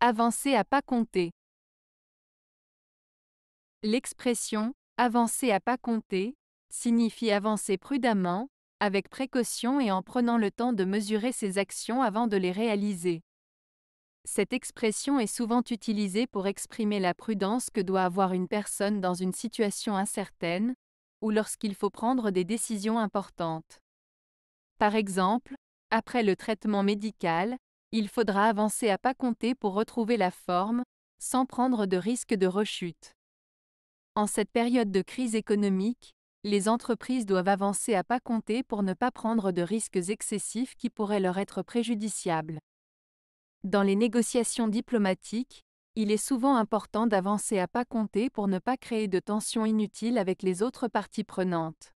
Avancer à pas compter. L'expression avancer à pas compter signifie avancer prudemment, avec précaution et en prenant le temps de mesurer ses actions avant de les réaliser. Cette expression est souvent utilisée pour exprimer la prudence que doit avoir une personne dans une situation incertaine, ou lorsqu'il faut prendre des décisions importantes. Par exemple, après le traitement médical, il faudra avancer à pas compter pour retrouver la forme, sans prendre de risques de rechute. En cette période de crise économique, les entreprises doivent avancer à pas compter pour ne pas prendre de risques excessifs qui pourraient leur être préjudiciables. Dans les négociations diplomatiques, il est souvent important d'avancer à pas compter pour ne pas créer de tensions inutiles avec les autres parties prenantes.